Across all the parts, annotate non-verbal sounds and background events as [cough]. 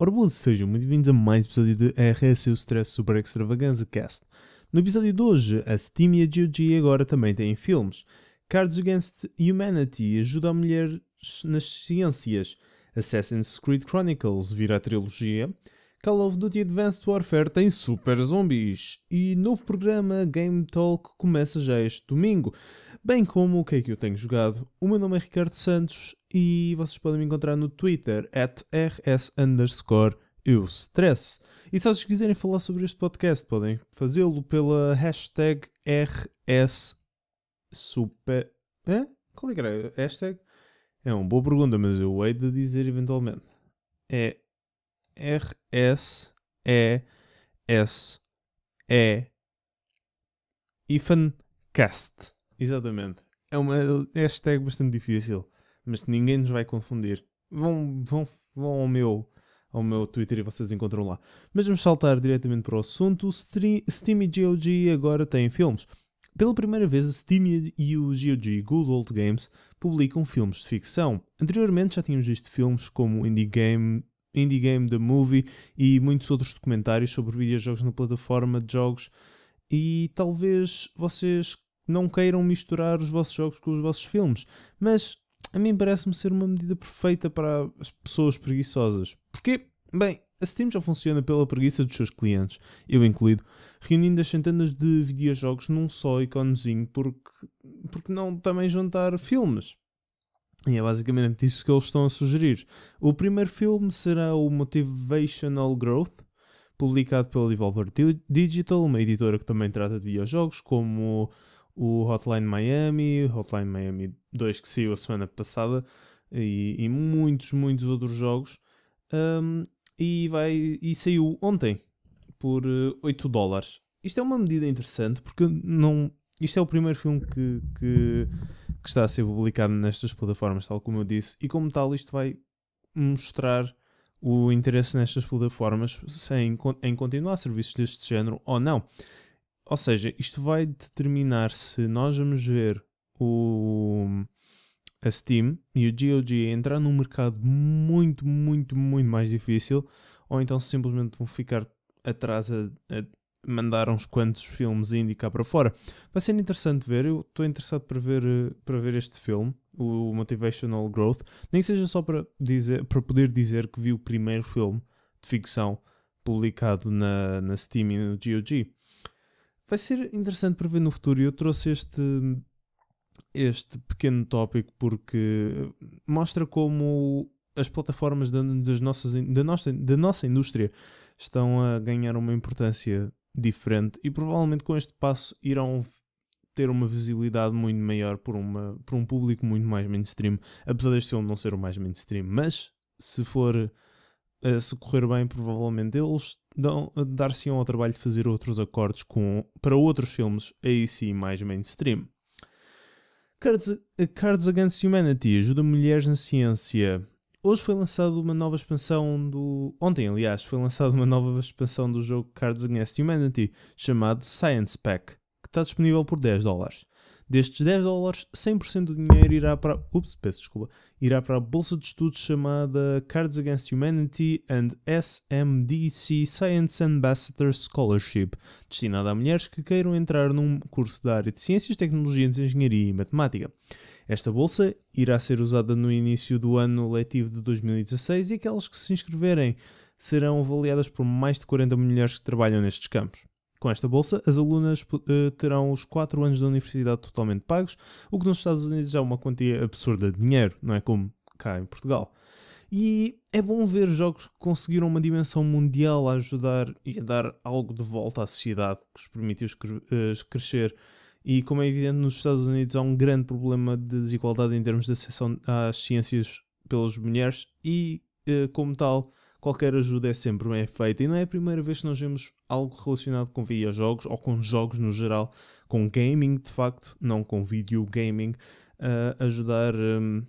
Ora, boas, sejam muito bem-vindos a mais um episódio de RS o Stress Super Extravaganza Cast. No episódio de hoje, a Steam e a GOG agora também têm filmes. Cards Against Humanity ajuda a mulheres nas ciências. Assassin's Creed Chronicles vira a trilogia. Call of Duty Advanced Warfare tem super zombies e novo programa Game Talk começa já este domingo, bem como o que é que eu tenho jogado. O meu nome é Ricardo Santos e vocês podem me encontrar no Twitter at rs underscore E se vocês quiserem falar sobre este podcast, podem fazê-lo pela hashtag rs_super. Hã? Qual é que era? Hashtag? É uma boa pergunta, mas eu hei de dizer eventualmente. É R, S, E, S, E, Ifan Cast. Exatamente. É uma hashtag bastante difícil, mas ninguém nos vai confundir. Vão, vão, vão ao meu ao meu Twitter e vocês encontram lá. Mas vamos saltar diretamente para o assunto. Steam e GOG agora têm filmes. Pela primeira vez, a Steam e o GOG Good Old Games publicam filmes de ficção. Anteriormente já tínhamos visto filmes como Indie Game Indie Game The Movie e muitos outros documentários sobre videojogos na plataforma de jogos. E talvez vocês não queiram misturar os vossos jogos com os vossos filmes, mas a mim parece-me ser uma medida perfeita para as pessoas preguiçosas. Porque, bem, a Steam já funciona pela preguiça dos seus clientes, eu incluído, reunindo as centenas de videojogos num só iconezinho, porque, porque não também juntar filmes? E é basicamente isso que eles estão a sugerir. O primeiro filme será o Motivational Growth, publicado pela Devolver Digital, uma editora que também trata de videojogos, como o Hotline Miami, Hotline Miami 2 que saiu a semana passada, e, e muitos, muitos outros jogos. Um, e, vai, e saiu ontem por 8 eh, dólares. Isto é uma medida interessante porque não, isto é o primeiro filme que, que que está a ser publicado nestas plataformas, tal como eu disse, e como tal, isto vai mostrar o interesse nestas plataformas sem, em continuar serviços deste género ou não. Ou seja, isto vai determinar se nós vamos ver o, a Steam e o GOG entrar num mercado muito, muito, muito mais difícil, ou então simplesmente vão ficar atrás a, a mandar uns quantos filmes indie cá para fora. Vai ser interessante ver, eu estou interessado para ver, para ver este filme, o Motivational Growth, nem seja só para, dizer, para poder dizer que vi o primeiro filme de ficção publicado na, na Steam e no GOG. Vai ser interessante para ver no futuro e eu trouxe este, este pequeno tópico porque mostra como as plataformas da, das nossas, da, nossa, da nossa indústria estão a ganhar uma importância diferente e provavelmente com este passo irão ter uma visibilidade muito maior por, uma, por um público muito mais mainstream, apesar deste filme não ser o mais mainstream, mas se for eh, se correr bem, provavelmente eles dar-se-ão ao trabalho de fazer outros acordos com, para outros filmes aí sim mais mainstream. Cards, eh, Cards Against Humanity ajuda mulheres na ciência hoje foi lançada uma nova expansão do. Ontem, aliás, foi lançada uma nova expansão do jogo Cards Against Humanity, chamado Science Pack, que está disponível por 10 dólares. Destes 10 dólares, 100% do dinheiro irá para, ups, peço desculpa, irá para a bolsa de estudos chamada Cards Against Humanity and SMDC Science Ambassador Scholarship, destinada a mulheres que queiram entrar num curso da área de Ciências, Tecnologias, Engenharia e Matemática. Esta bolsa irá ser usada no início do ano letivo de 2016 e aquelas que se inscreverem serão avaliadas por mais de 40 mulheres que trabalham nestes campos. Com esta bolsa, as alunas eh, terão os 4 anos da universidade totalmente pagos, o que nos Estados Unidos é uma quantia absurda de dinheiro, não é como cá em Portugal. E é bom ver jogos que conseguiram uma dimensão mundial a ajudar e a dar algo de volta à sociedade que os permitiu eh, crescer. E como é evidente, nos Estados Unidos há um grande problema de desigualdade em termos de acesso às ciências pelas mulheres, e eh, como tal, qualquer ajuda é sempre bem feita e não é a primeira vez que nós vemos algo relacionado com videojogos ou com jogos no geral, com gaming de facto, não com videogaming, a ajudar. Hum,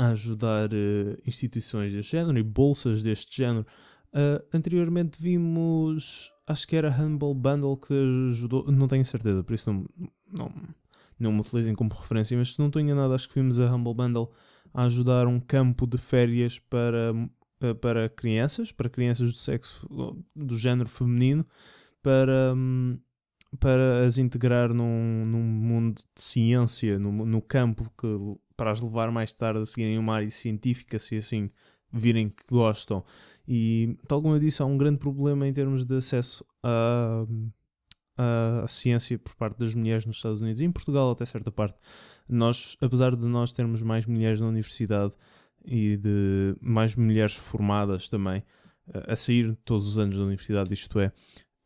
a ajudar eh, instituições deste género e bolsas deste género. Uh, anteriormente vimos, acho que era Humble Bundle que ajudou, não tenho certeza, por isso não, não, não me utilizem como referência, mas se não estou enganado, acho que vimos a Humble Bundle a ajudar um campo de férias para eh, para crianças, para crianças do sexo do género feminino, para, hum, para as integrar num, num mundo de ciência, no, no campo que para as levar mais tarde a seguirem uma área científica, se assim virem que gostam. E, tal como eu disse, há um grande problema em termos de acesso à, à, ciência por parte das mulheres nos Estados Unidos e em Portugal, até certa parte. Nós, apesar de nós termos mais mulheres na universidade, e de mais mulheres formadas também eh, a sair todos os anos da universidade, isto é,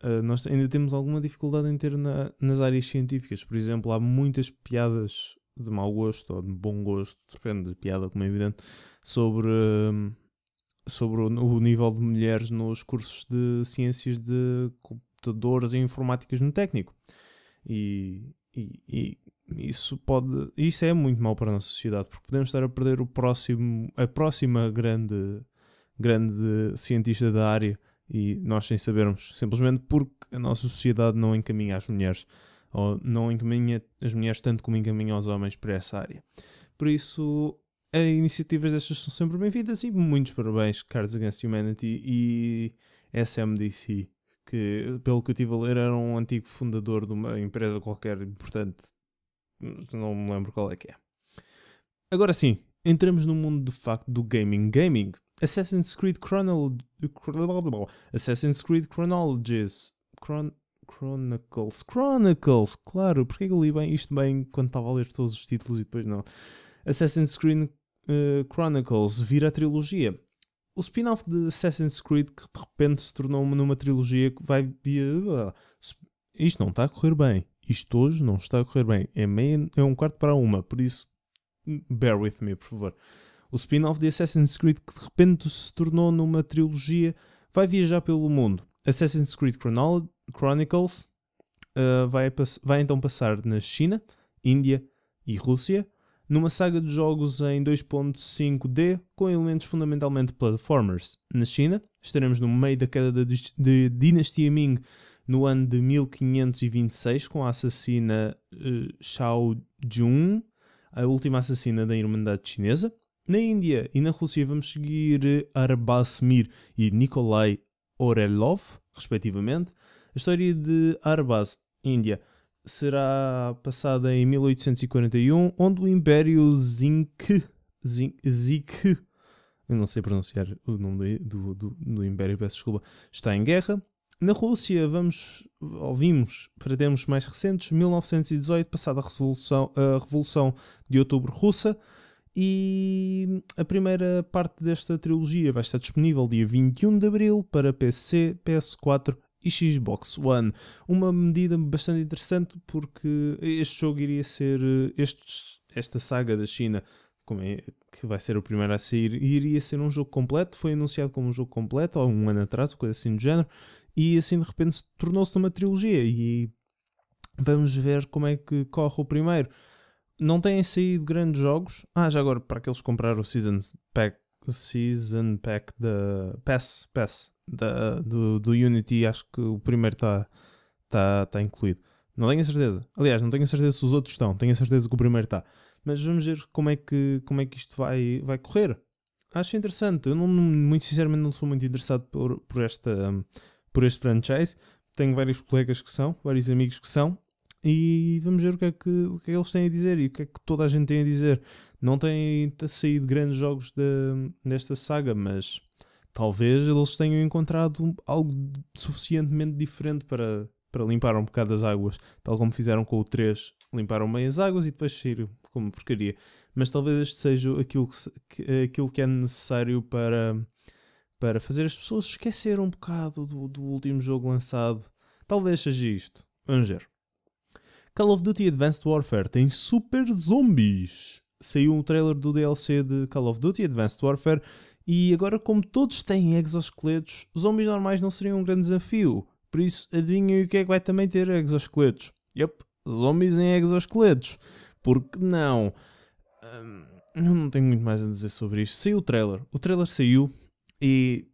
eh, nós ainda temos alguma dificuldade em ter na, nas áreas científicas. Por exemplo, há muitas piadas de mau gosto ou de bom gosto, depende de piada, como é evidente, sobre, sobre o, o nível de mulheres nos cursos de ciências de computadores e informáticas no técnico. E, e, e isso pode, isso é muito mau para a nossa sociedade, porque podemos estar a perder o próximo, a próxima grande, grande cientista da área e nós sem sabermos, simplesmente porque a nossa sociedade não encaminha as mulheres ou não encaminha as mulheres tanto como encaminha os homens para essa área. Por isso, iniciativas destas são sempre bem-vindas e muitos parabéns, Cards Against Humanity e SMDC, que, pelo que eu estive a ler, era um antigo fundador de uma empresa qualquer importante não me lembro qual é que é. Agora sim, entramos no mundo de facto do gaming. Gaming. Assassin's Creed Chronol... Assassin's Creed Chronologies. Chron... Chronicles. Chronicles, claro. Porque é que eu li bem isto bem quando estava a ler todos os títulos e depois não? Assassin's Creed uh, Chronicles vira a trilogia. O spin-off de Assassin's Creed que de repente se tornou numa trilogia que vai. Ah, isto não está a correr bem isto hoje não está a correr bem. É, meia, é um quarto para uma, por isso, bear with me, por favor. O spin-off de Assassin's Creed, que de repente se tornou numa trilogia, vai viajar pelo mundo. Assassin's Creed Chronicles uh, vai, vai então passar na China, Índia e Rússia, numa saga de jogos em 2.5D com elementos fundamentalmente platformers. Na China, Estaremos no meio da queda de dinastia Ming no ano de 1526, com a assassina uh, eh, Shao Jun, a última assassina da Irmandade Chinesa. Na Índia e na Rússia vamos seguir eh, Arbaz Mir e Nikolai Orelov, respectivamente. A história de Arbaz, Índia, será passada em 1841, onde o Império Zinc, Zinc, Zinc eu não sei pronunciar o nome do, do, do Império, peço desculpa, está em guerra. Na Rússia, vamos, ouvimos, para termos mais recentes, 1918, passada a Revolução, a Revolução de Outubro Russa, e a primeira parte desta trilogia vai estar disponível dia 21 de abril para PC, PS4 e Xbox One. Uma medida bastante interessante porque este jogo iria ser. Este, esta saga da China como é, que vai ser o primeiro a sair, e iria ser um jogo completo, foi anunciado como um jogo completo, há um ano atrás, coisa assim do género, e assim de repente tornou-se numa trilogia, e vamos ver como é que corre o primeiro. Não têm saído grandes jogos, ah, já agora, para aqueles que compraram o Season Pack, Season Pack da Pass, Pass da, do, do Unity, acho que o primeiro está tá, tá incluído. Não tenho a certeza. Aliás, não tenho a certeza se os outros estão. Tenho a certeza que o primeiro está. Mas vamos ver como é que, como é que isto vai, vai correr. Acho interessante. Eu, não, muito sinceramente, não sou muito interessado por, por, esta, hum, por este franchise. Tenho vários colegas que são, vários amigos que são. E vamos ver o que, é que, o que é que eles têm a dizer e o que é que toda a gente tem a dizer. Não tem saído grandes jogos de, desta saga, mas talvez eles tenham encontrado algo suficientemente diferente para, para limpar um bocado as águas, tal como fizeram com o 3, limparam bem as águas e depois saíram como porcaria. Mas talvez este seja aquilo que, que, aquilo que é necessário para, para fazer as pessoas esquecer um bocado do, do último jogo lançado. Talvez seja isto. Vamos ver. Call of Duty Advanced Warfare tem super zombies. Saiu um trailer do DLC de Call of Duty Advanced Warfare e agora como todos têm exoesqueletos, zombies normais não seriam um grande desafio. Por isso, adivinhem o que é que vai também ter exoesqueletos. Yep, zombies em exoesqueletos. Porque não? eu hum, não tenho muito mais a dizer sobre isto. Saiu o trailer. O trailer saiu e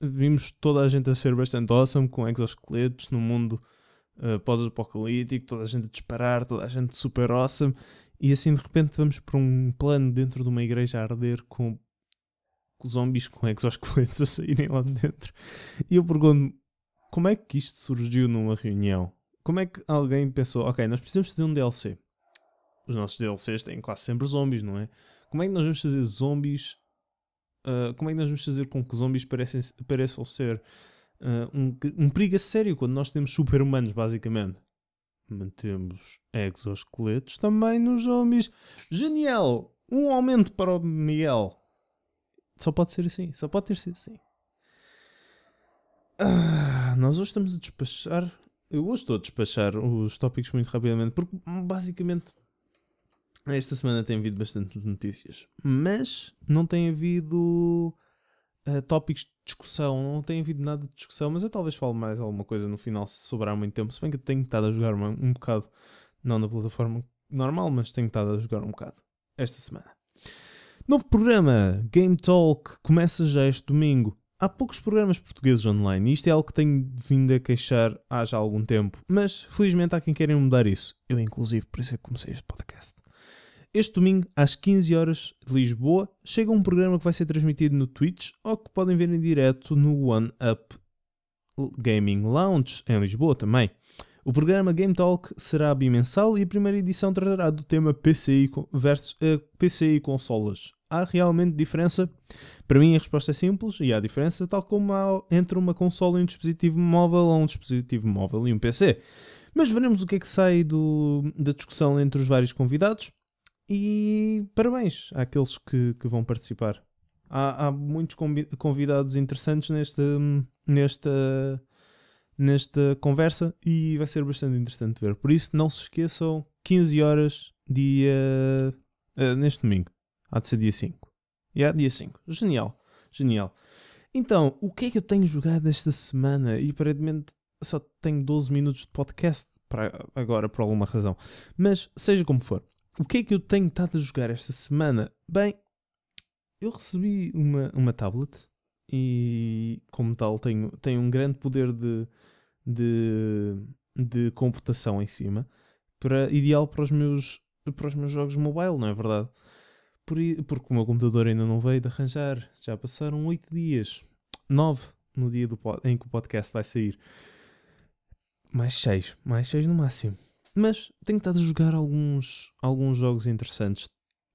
vimos toda a gente a ser bastante awesome com exoesqueletos no mundo uh, pós-apocalíptico, toda a gente a disparar, toda a gente super awesome. E assim de repente vamos para um plano dentro de uma igreja a arder com, com zombies com [laughs] exoesqueletos a saírem lá de dentro. E eu pergunto como é que isto surgiu numa reunião? Como é que alguém pensou, ok, nós precisamos fazer um DLC? Os nossos DLCs têm quase sempre zombies, não é? Como é que nós vamos fazer zombies? Uh, como é que nós vamos fazer com que zombies parecem, pareçam ser uh, um, um perigo a sério quando nós temos super-humanos, basicamente? Mantemos exoesqueletos também nos zombies. Genial! Um aumento para o Miguel. Só pode ser assim, só pode ter sido assim. Ah nós hoje estamos a despachar. Eu hoje estou a despachar os tópicos muito rapidamente, porque basicamente esta semana tem havido bastantes notícias, mas não tem havido uh, tópicos de discussão, não tem havido nada de discussão, mas eu talvez fale mais alguma coisa no final se sobrar muito tempo, se bem que eu tenho estado a jogar um, um bocado, não na plataforma normal, mas tenho estado a jogar um bocado esta semana. Novo programa, Game Talk, começa já este domingo. Há poucos programas portugueses online e isto é algo que tenho vindo a queixar há já algum tempo, mas felizmente há quem queira mudar isso. Eu, inclusive, por isso é que comecei este podcast. Este domingo, às 15 horas de Lisboa, chega um programa que vai ser transmitido no Twitch ou que podem ver em direto no One Up Gaming Lounge, em Lisboa também. O programa Game Talk será bimensal e a primeira edição tratará do tema PCI versus uh, eh, PCI consolas há realmente diferença? Para mim a resposta é simples e há diferença, tal como há entre uma console e um dispositivo móvel ou um dispositivo móvel e um PC. Mas veremos o que é que sai do, da discussão entre os vários convidados e parabéns àqueles que, que vão participar. Há, há, muitos convidados interessantes neste, nesta, nesta conversa e vai ser bastante interessante ver. Por isso, não se esqueçam, 15 horas dia, uh, neste domingo. Há de ser dia 5. E yeah, dia 5. Genial. Genial. Então, o que é que eu tenho jogado esta semana? E aparentemente só tenho 12 minutos de podcast para agora, por alguma razão. Mas, seja como for, o que é que eu tenho estado a jogar esta semana? Bem, eu recebi uma, uma tablet e, como tal, tenho, tenho um grande poder de, de, de computação em cima, para, ideal para os, meus, para os meus jogos mobile, não é verdade? por, porque o meu computador ainda não veio de arranjar. Já passaram oito dias, nove no dia do, em que o podcast vai sair. Mais seis mais seis no máximo. Mas tenho estado a jogar alguns, alguns jogos interessantes.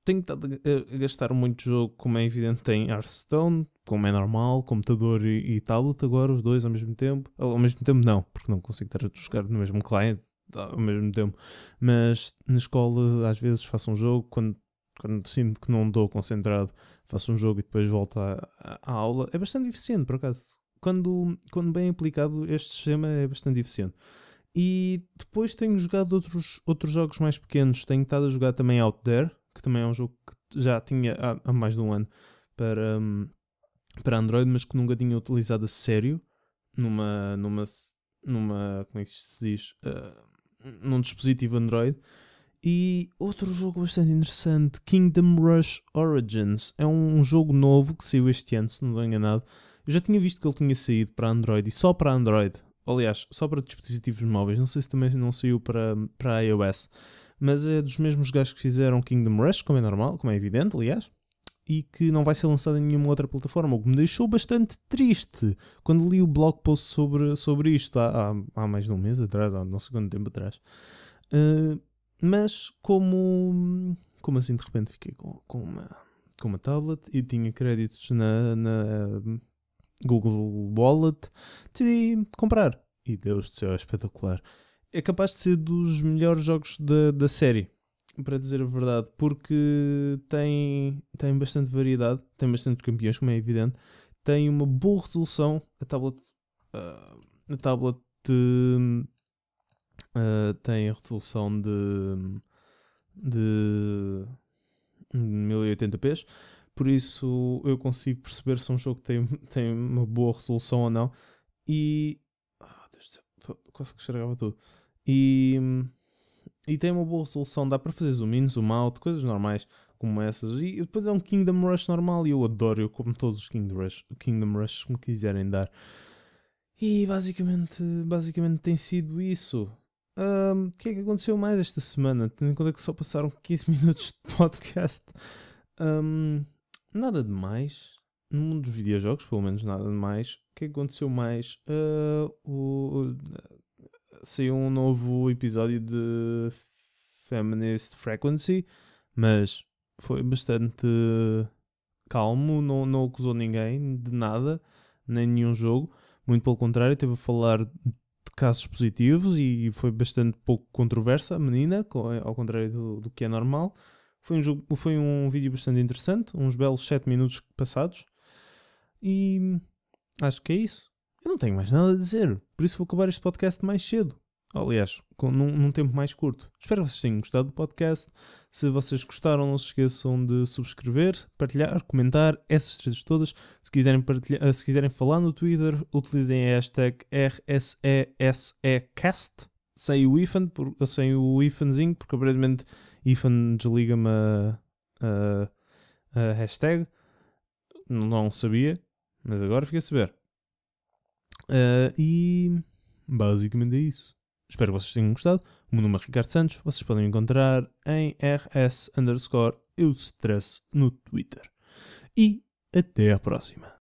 Tenho estado a, a gastar muito jogo, como é evidente, tem Hearthstone, como é normal, computador e, e tablet, agora os dois ao mesmo tempo. Ao mesmo tempo, não, porque não consigo estar a jogar no mesmo cliente ao mesmo tempo. Mas na escola, às vezes, faço um jogo, quando quando sinto que não estou concentrado, faço um jogo e depois volto à, à, aula. É bastante eficiente, por acaso. Quando, quando bem aplicado, este sistema é bastante eficiente. E depois tenho jogado outros, outros jogos mais pequenos. Tenho estado a jogar também Out There, que também é um jogo que já tinha há, há mais de um ano para, hum, para Android, mas que nunca tinha utilizado a sério numa. numa, numa como é que se diz? Uh, num dispositivo Android. E outro jogo bastante interessante, Kingdom Rush Origins. É um jogo novo que saiu este ano, se não estou enganado. Eu já tinha visto que ele tinha saído para Android e só para Android. Aliás, só para dispositivos móveis. Não sei se também não saiu para, para iOS. Mas é dos mesmos gajos que fizeram Kingdom Rush, como é normal, como é evidente, aliás. E que não vai ser lançado em nenhuma outra plataforma, o que me deixou bastante triste quando li o blog post sobre, sobre isto há, há, mais de um mês atrás, há não sei quanto tempo atrás. Uh, mas como, como assim de repente fiquei com, com, uma, com uma tablet e tinha créditos na, na hum, Google Wallet, decidi comprar. E Deus do céu, é espetacular. É capaz de ser dos melhores jogos da, da série, para dizer a verdade, porque tem, tem bastante variedade, tem bastante campeões, como é evidente, tem uma boa resolução. A tablet, uh, a tablet de, hum, uh, tem a resolução de, de 1080p, por isso eu consigo perceber se um jogo tem, [laughs] tem uma boa resolução ou não. E. Oh, Deus do quase que estragava tudo. E. E tem uma boa resolução, dá para fazer zoom in, zoom out, coisas normais como essas. E depois é um Kingdom Rush normal e eu adoro, eu como todos os Kingdom Rush, Kingdom Rush me quiserem dar. E basicamente, basicamente tem sido isso o um, que é que aconteceu mais esta semana? Tendo em conta que só passaram 15 [laughs] minutos de podcast. Um, nada de mais. No mundo dos videojogos, pelo menos nada de mais. O que é que aconteceu mais? Uh, o, saiu um novo episódio de Feminist Frequency, mas foi bastante calmo, não, não acusou ninguém de nada, nem nenhum jogo. Muito pelo contrário, teve a falar casos positivos e foi bastante pouco controversa a menina, ao contrário do, do que é normal. Foi um, jogo, foi um vídeo bastante interessante, uns belos 7 minutos passados. E acho que é isso. Eu não tenho mais nada a dizer, por isso vou acabar este podcast mais cedo aliás, com, num, num, tempo mais curto. Espero que vocês tenham gostado do podcast. Se vocês gostaram, não se esqueçam de subscrever, partilhar, comentar, essas três todas. Se quiserem, partilhar, eh, se quiserem falar no Twitter, utilizem a hashtag RSESECast. Sem o ifan, por, sem o ifanzinho, porque aparentemente ifan desliga-me a, a, a, hashtag. Não, sabia, mas agora fiquei a saber. Uh, e basicamente é isso. Espero que vocês tenham gostado. O meu nome é Ricardo Santos. Vocês podem encontrar em rs underscore eu stress no Twitter. E até à próxima.